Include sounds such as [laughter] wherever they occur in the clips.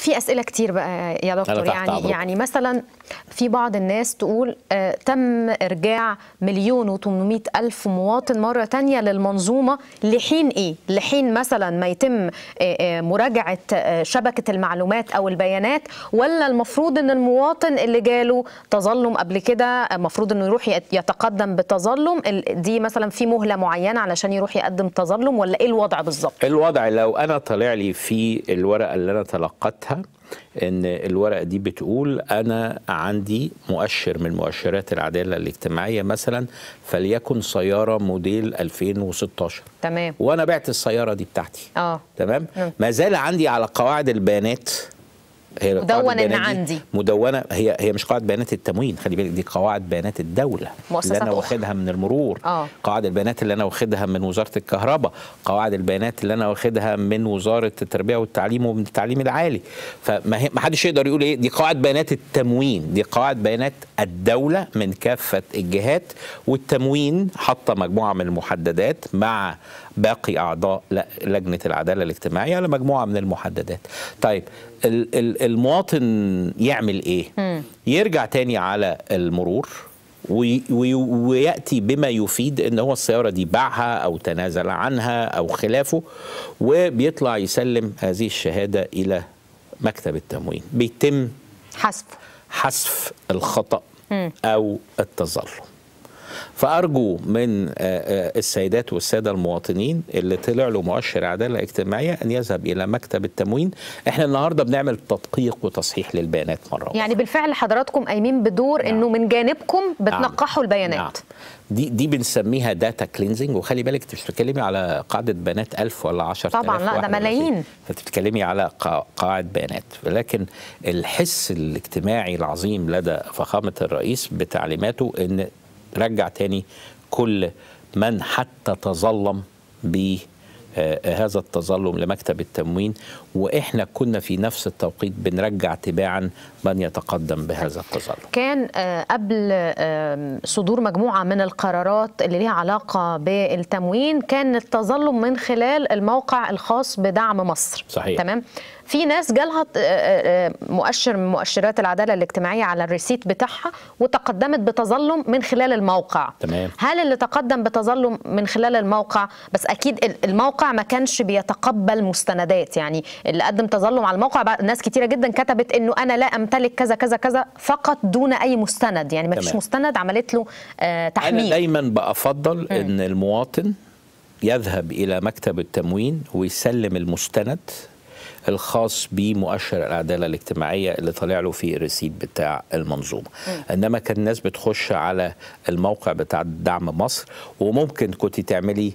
في اسئله كتير بقى يا دكتور يعني عبرك. يعني مثلا في بعض الناس تقول آه، تم ارجاع مليون و الف مواطن مره تانية للمنظومه لحين ايه لحين مثلا ما يتم آه، آه، مراجعه شبكه المعلومات او البيانات ولا المفروض ان المواطن اللي جاله تظلم قبل كده المفروض انه يروح يتقدم بتظلم دي مثلا في مهله معينه علشان يروح يقدم تظلم ولا ايه الوضع بالظبط الوضع لو انا طالع لي في الورقه اللي انا تلقتها بتاعتها ان الورقه دي بتقول انا عندي مؤشر من مؤشرات العداله الاجتماعيه مثلا فليكن سياره موديل 2016 تمام وانا بعت السياره دي بتاعتي اه تمام ما زال عندي على قواعد البيانات هي مدونة عندي مدونة هي هي مش قاعدة بيانات التموين خلي بالك دي قواعد بيانات الدولة اللي أنا واخدها من المرور آه. قواعد البيانات اللي أنا واخدها من وزارة الكهرباء قواعد البيانات اللي أنا واخدها من وزارة التربية والتعليم ومن التعليم العالي فما حدش يقدر يقول إيه دي قواعد بيانات التموين دي قواعد بيانات الدولة من كافة الجهات والتموين حط مجموعة من المحددات مع باقي أعضاء لجنة العدالة الاجتماعية على مجموعة من المحددات طيب المواطن يعمل ايه م. يرجع تاني على المرور وياتي بما يفيد ان هو السياره دي باعها او تنازل عنها او خلافه وبيطلع يسلم هذه الشهاده الى مكتب التموين بيتم حذف حذف الخطا او التظلم فأرجو من آه، آه، السيدات والسادة المواطنين اللي طلع له مؤشر عدالة اجتماعية أن يذهب إلى مكتب التموين احنا النهاردة بنعمل تدقيق وتصحيح للبيانات مرة أخرى. يعني بالفعل حضراتكم قايمين بدور نعم. أنه من جانبكم نعم. بتنقحوا نعم. البيانات نعم. دي دي بنسميها داتا كلينزنج وخلي بالك انت مش بتتكلمي على قاعده بيانات 1000 ولا 10000 طبعا لا ده ملايين فانت بتتكلمي على قاعده بيانات ولكن الحس الاجتماعي العظيم لدى فخامه الرئيس بتعليماته ان رجع تاني كل من حتى تظلم بهذا آه، آه، التظلم لمكتب التموين واحنا كنا في نفس التوقيت بنرجع تباعا من يتقدم بهذا التظلم. كان آه، قبل صدور مجموعه من القرارات اللي ليها علاقه بالتموين كان التظلم من خلال الموقع الخاص بدعم مصر. صحيح. تمام؟ في ناس جالها آه، آه، آه، مؤشر من مؤشرات العداله الاجتماعيه على الريسيت بتاعها وتقدمت بتظلم من خلال الموقع تمام. هل اللي تقدم بتظلم من خلال الموقع بس اكيد الموقع ما كانش بيتقبل مستندات يعني اللي قدم تظلم على الموقع ناس كتيره جدا كتبت انه انا لا امتلك كذا كذا كذا فقط دون اي مستند يعني ما فيش مستند عملت له تحميل انا دايما بفضل ان المواطن يذهب الى مكتب التموين ويسلم المستند الخاص بمؤشر العداله الاجتماعيه اللي طالع له في الرسيد بتاع المنظومه انما كان الناس بتخش على الموقع بتاع دعم مصر وممكن كنت تعملي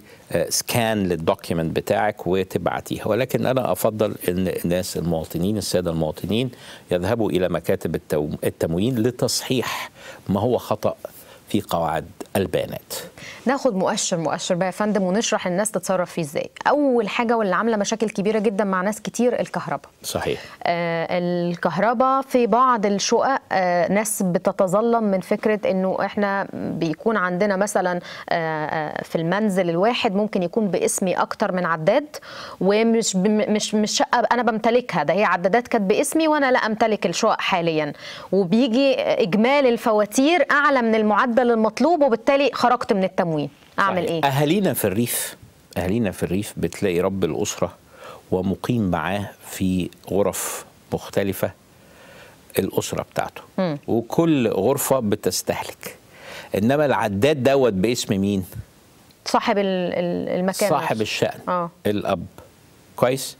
سكان آه، للدوكيمنت بتاعك وتبعتيها ولكن انا افضل ان الناس المواطنين الساده المواطنين يذهبوا الى مكاتب التموين لتصحيح ما هو خطا في قواعد البيانات ناخد مؤشر مؤشر بقى يا فندم ونشرح الناس تتصرف فيه ازاي اول حاجه واللي عامله مشاكل كبيره جدا مع ناس كتير الكهرباء صحيح آه الكهرباء في بعض الشقق آه ناس بتتظلم من فكره انه احنا بيكون عندنا مثلا آه, آه، في المنزل الواحد ممكن يكون باسمي اكتر من عداد ومش مش مش شقه انا بمتلكها ده هي عدادات كانت باسمي وانا لا امتلك الشقق حاليا وبيجي اجمالي الفواتير اعلى من المعدل المطلوب وبالتالي وبالتالي خرجت من التموين اعمل صحيح. ايه اهالينا في الريف اهالينا في الريف بتلاقي رب الاسره ومقيم معاه في غرف مختلفه الاسره بتاعته م. وكل غرفه بتستهلك انما العداد دوت باسم مين صاحب المكان صاحب الشأن آه. الأب كويس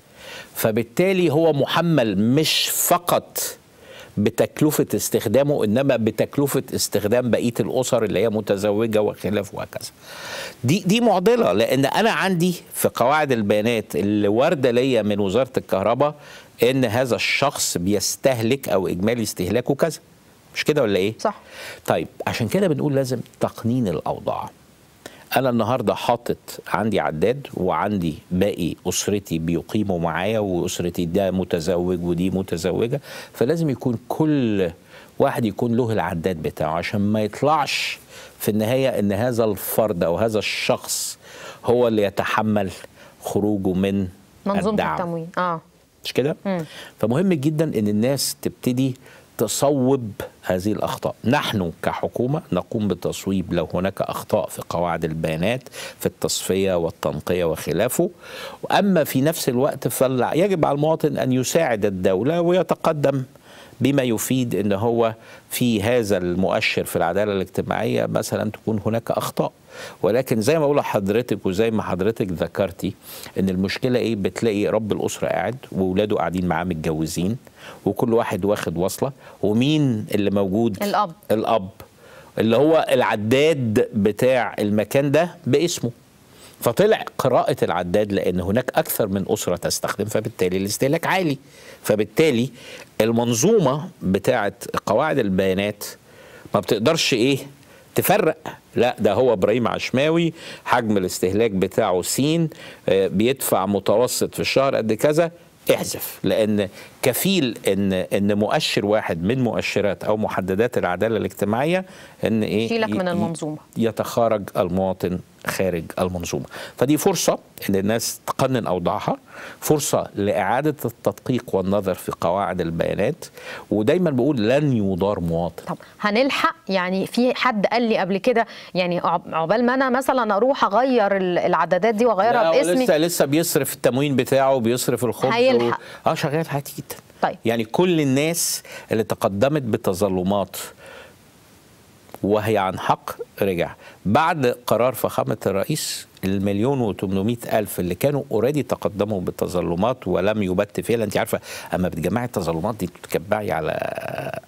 فبالتالي هو محمل مش فقط بتكلفه استخدامه انما بتكلفه استخدام بقيه الاسر اللي هي متزوجه وخلاف وهكذا. دي دي معضله لان انا عندي في قواعد البيانات اللي وارده ليا من وزاره الكهرباء ان هذا الشخص بيستهلك او اجمالي استهلاكه كذا. مش كده ولا ايه؟ صح طيب عشان كده بنقول لازم تقنين الاوضاع. انا النهارده حاطط عندي عداد وعندي باقي اسرتي بيقيموا معايا واسرتي ده متزوج ودي متزوجه فلازم يكون كل واحد يكون له العداد بتاعه عشان ما يطلعش في النهايه ان هذا الفرد او هذا الشخص هو اللي يتحمل خروجه من منظومه الدعم. التموين اه مش كده؟ فمهم جدا ان الناس تبتدي تصوب هذه الأخطاء نحن كحكومة نقوم بتصويب لو هناك أخطاء في قواعد البيانات في التصفية والتنقية وخلافه أما في نفس الوقت فيجب على المواطن أن يساعد الدولة ويتقدم بما يفيد ان هو في هذا المؤشر في العداله الاجتماعيه مثلا تكون هناك اخطاء ولكن زي ما بقول لحضرتك وزي ما حضرتك ذكرتي ان المشكله ايه بتلاقي رب الاسره قاعد واولاده قاعدين معاه متجوزين وكل واحد واخد وصله ومين اللي موجود الاب الاب اللي هو العداد بتاع المكان ده باسمه فطلع قراءة العداد لأن هناك أكثر من أسرة تستخدم فبالتالي الاستهلاك عالي فبالتالي المنظومة بتاعة قواعد البيانات ما بتقدرش إيه تفرق لا ده هو ابراهيم عشماوي حجم الاستهلاك بتاعه سين آه، بيدفع متوسط في الشهر قد كذا احذف لان كفيل ان ان مؤشر واحد من مؤشرات او محددات العداله الاجتماعيه ان ايه يشيلك من المنظومه يتخارج المواطن خارج المنظومه فدي فرصه ان الناس تقنن اوضاعها فرصه لاعاده التدقيق والنظر في قواعد البيانات ودايما بقول لن يضار مواطن طب هنلحق يعني في حد قال لي قبل كده يعني عقبال ما انا مثلا اروح اغير العدادات دي واغيرها باسمي لسه لسه بيصرف التموين بتاعه بيصرف الخبز هيلحق و... اه شغال حاجات جدا طيب يعني كل الناس اللي تقدمت بتظلمات وهي عن حق رجع بعد قرار فخامة الرئيس المليون و ألف اللي كانوا اوريدي تقدموا بالتظلمات ولم يبت فيها انت عارفه اما بتجمعي التظلمات دي بتتكبعي على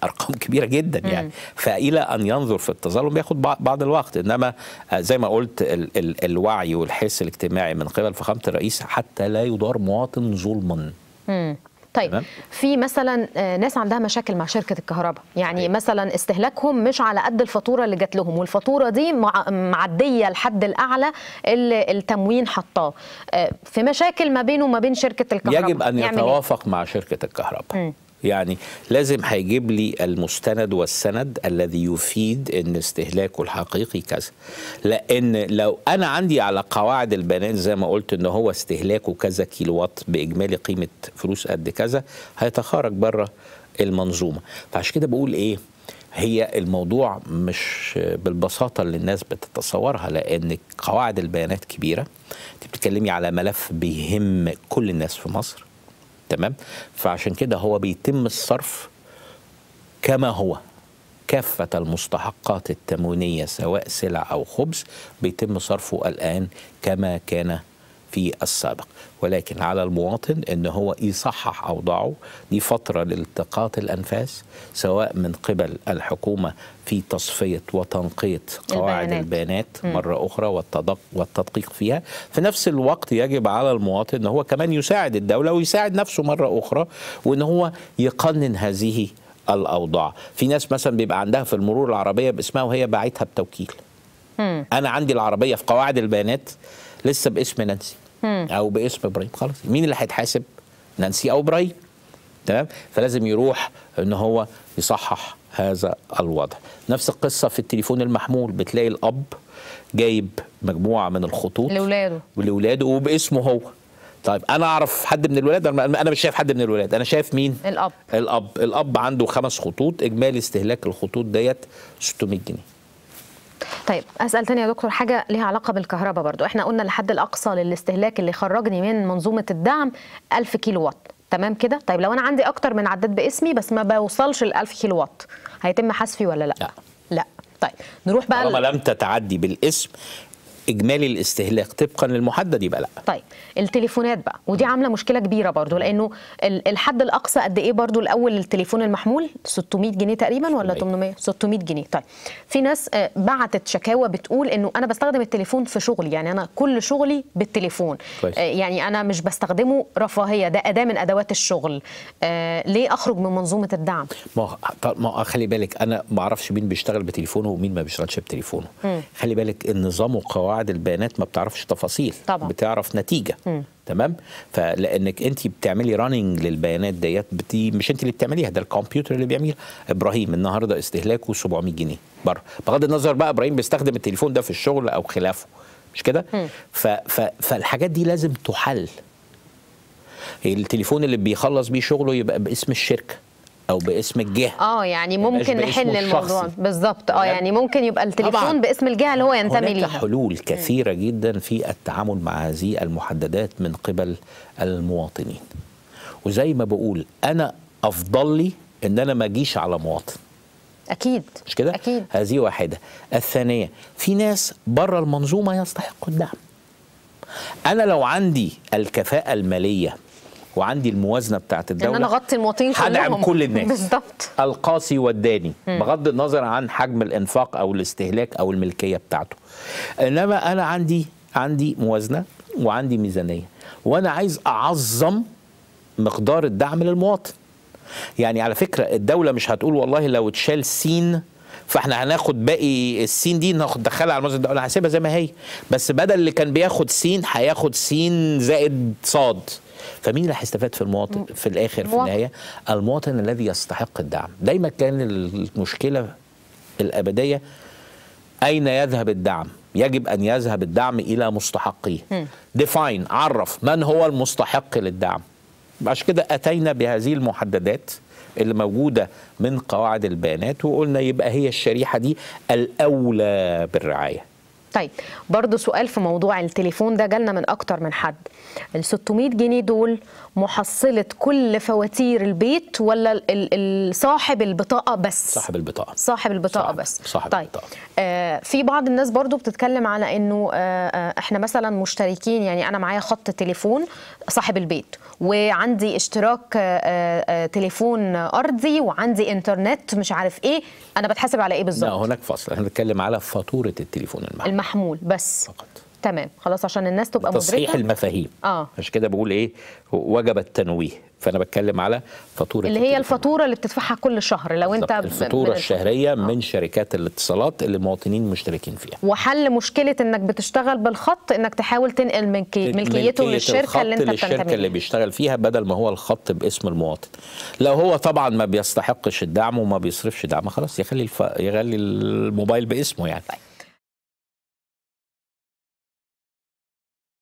ارقام [laughs] كبيره جدا يعني مم. فالى ان ينظر في التظلم بياخد بعض الوقت انما آه، زي ما قلت ال ال الوعي والحس الاجتماعي من قبل فخامه الرئيس حتى لا يدار مواطن ظلما مم. طيب تمام؟ في مثلا آه، ناس عندها مشاكل مع شركه الكهرباء يعني أيه. مثلا استهلاكهم مش على قد الفاتوره اللي جات لهم والفاتوره دي معديه الحد الاعلى اللي التموين حطاه آه، في مشاكل ما بينه وما بين شركه الكهرباء يجب ان إيه؟ يتوافق مع شركه الكهرباء م. يعني لازم هيجيب لي المستند والسند الذي يفيد ان استهلاكه الحقيقي كذا لان لو انا عندي على قواعد البيانات زي ما قلت ان هو استهلاكه كذا كيلو وات باجمالي قيمه فلوس قد كذا هيتخارج بره المنظومه فعشان كده بقول ايه هي الموضوع مش بالبساطة اللي الناس بتتصورها لأن قواعد البيانات كبيرة أنت بتتكلمي على ملف بيهم كل الناس في مصر تمام فعشان كده هو بيتم الصرف كما هو كافة المستحقات التموينية سواء سلع أو خبز بيتم صرفه الآن كما كان في السابق ولكن على المواطن ان هو يصحح اوضاعه دي فتره لالتقاط الانفاس سواء من قبل الحكومه في تصفيه وتنقيه قواعد البيانات, البيانات مره اخرى والتدق والتدقيق فيها في نفس الوقت يجب على المواطن ان هو كمان يساعد الدوله ويساعد نفسه مره اخرى وان هو يقنن هذه الاوضاع في ناس مثلا بيبقى عندها في المرور العربيه باسمها وهي باعتها بتوكيل انا عندي العربيه في قواعد البيانات لسه باسم نانسي او باسم ابراهيم خلاص مين اللي هيتحاسب نانسي او ابراهيم تمام فلازم يروح ان هو يصحح هذا الوضع نفس القصه في التليفون المحمول بتلاقي الاب جايب مجموعه من الخطوط لاولاده لاولاده وباسمه هو طيب انا اعرف حد من الولاد انا مش شايف حد من الولاد انا شايف مين الاب الاب الاب عنده خمس خطوط اجمالي استهلاك الخطوط ديت 600 جنيه طيب اسال تاني يا دكتور حاجه ليها علاقه بالكهرباء برضو احنا قلنا الحد الاقصى للاستهلاك اللي خرجني من منظومه الدعم 1000 كيلو وات تمام كده طيب لو انا عندي اكتر من عداد باسمي بس ما بوصلش ال 1000 كيلو وات هيتم حذفي ولا لا لا, لا. طيب نروح بقى طالما لم تتعدي بالاسم اجمالي الاستهلاك طبقا للمحدد يبقى لا طيب التليفونات بقى ودي عامله مشكله كبيره برضو لانه الحد الاقصى قد ايه برضو الاول للتليفون المحمول 600 جنيه تقريبا ولا 800 600 جنيه طيب في ناس آه، بعتت شكاوى بتقول انه انا بستخدم التليفون في شغلي يعني انا كل شغلي بالتليفون طيب. يعني انا مش بستخدمه رفاهيه ده اداه من ادوات الشغل آه، ليه اخرج من منظومه الدعم ما ما خلي بالك انا ما اعرفش مين بيشتغل بتليفونه ومين ما بيشتغلش بتليفونه خلي بالك النظام وقواعد بعد البيانات ما بتعرفش تفاصيل طبعا. بتعرف نتيجه م. تمام فلانك انت بتعملي راننج للبيانات ديت بتي مش انت اللي بتعمليها ده الكمبيوتر اللي بيعملها ابراهيم النهارده استهلاكه 700 جنيه بره بغض النظر بقى ابراهيم بيستخدم التليفون ده في الشغل او خلافه مش كده فالحاجات دي لازم تحل التليفون اللي بيخلص بيه شغله يبقى باسم الشركه او باسم الجهه اه يعني ممكن نحل الموضوع بالظبط اه يعني ممكن يبقى التليفون باسم الجهه اللي هو ينتمي ليها حلول كثيره جدا في التعامل مع هذه المحددات من قبل المواطنين وزي ما بقول انا افضل لي ان انا ما اجيش على مواطن اكيد مش كده اكيد هذه واحده الثانيه في ناس بره المنظومه يستحقوا الدعم انا لو عندي الكفاءه الماليه وعندي الموازنه بتاعت الدوله ان انا اغطي المواطنين كلهم هدعم كل الناس بالظبط القاسي والداني بغض النظر عن حجم الانفاق او الاستهلاك او الملكيه بتاعته انما انا عندي عندي موازنه وعندي ميزانيه وانا عايز اعظم مقدار الدعم للمواطن يعني على فكره الدوله مش هتقول والله لو اتشال سين فاحنا هناخد باقي السين دي ناخد دخلها على الموازنه الدوليه هسيبها زي ما هي بس بدل اللي كان بياخد سين هياخد سين زائد صاد فمين اللي هيستفاد في المواطن في الاخر في النهايه المواطن الذي يستحق الدعم دايما كان المشكله الابديه اين يذهب الدعم يجب ان يذهب الدعم الى مستحقيه ديفاين عرف من هو المستحق للدعم عشان كده اتينا بهذه المحددات اللي موجوده من قواعد البيانات وقلنا يبقى هي الشريحه دي الاولى بالرعايه طيب برضو سؤال في موضوع التليفون ده جالنا من اكتر من حد ال 600 جنيه دول محصله كل فواتير البيت ولا صاحب البطاقه بس صاحب البطاقه صاحب البطاقه صاحب. بس صاحب طيب البطاقة. آه في بعض الناس برضو بتتكلم على انه آه،, آه احنا مثلا مشتركين يعني انا معايا خط تليفون صاحب البيت وعندي اشتراك آه آه تليفون ارضي وعندي انترنت مش عارف ايه انا بتحاسب على ايه بالظبط لا هناك فصل احنا بنتكلم على فاتوره التليفون المحلي. محمول بس فقط تمام خلاص عشان الناس تبقى مدركه تصحيح المفاهيم اه عشان كده بقول ايه وجب التنويه فانا بتكلم على فاتوره اللي هي الفاتوره اللي بتدفعها كل شهر لو انت الفاتوره الشهريه آه. من شركات الاتصالات اللي المواطنين مشتركين فيها وحل مشكله انك بتشتغل بالخط انك تحاول تنقل كي ملكيته للشركه اللي انت للشركه اللي بيشتغل فيها بدل ما هو الخط باسم المواطن لو هو طبعا ما بيستحقش الدعم وما بيصرفش دعم خلاص يخلي الف... يخلي الموبايل باسمه يعني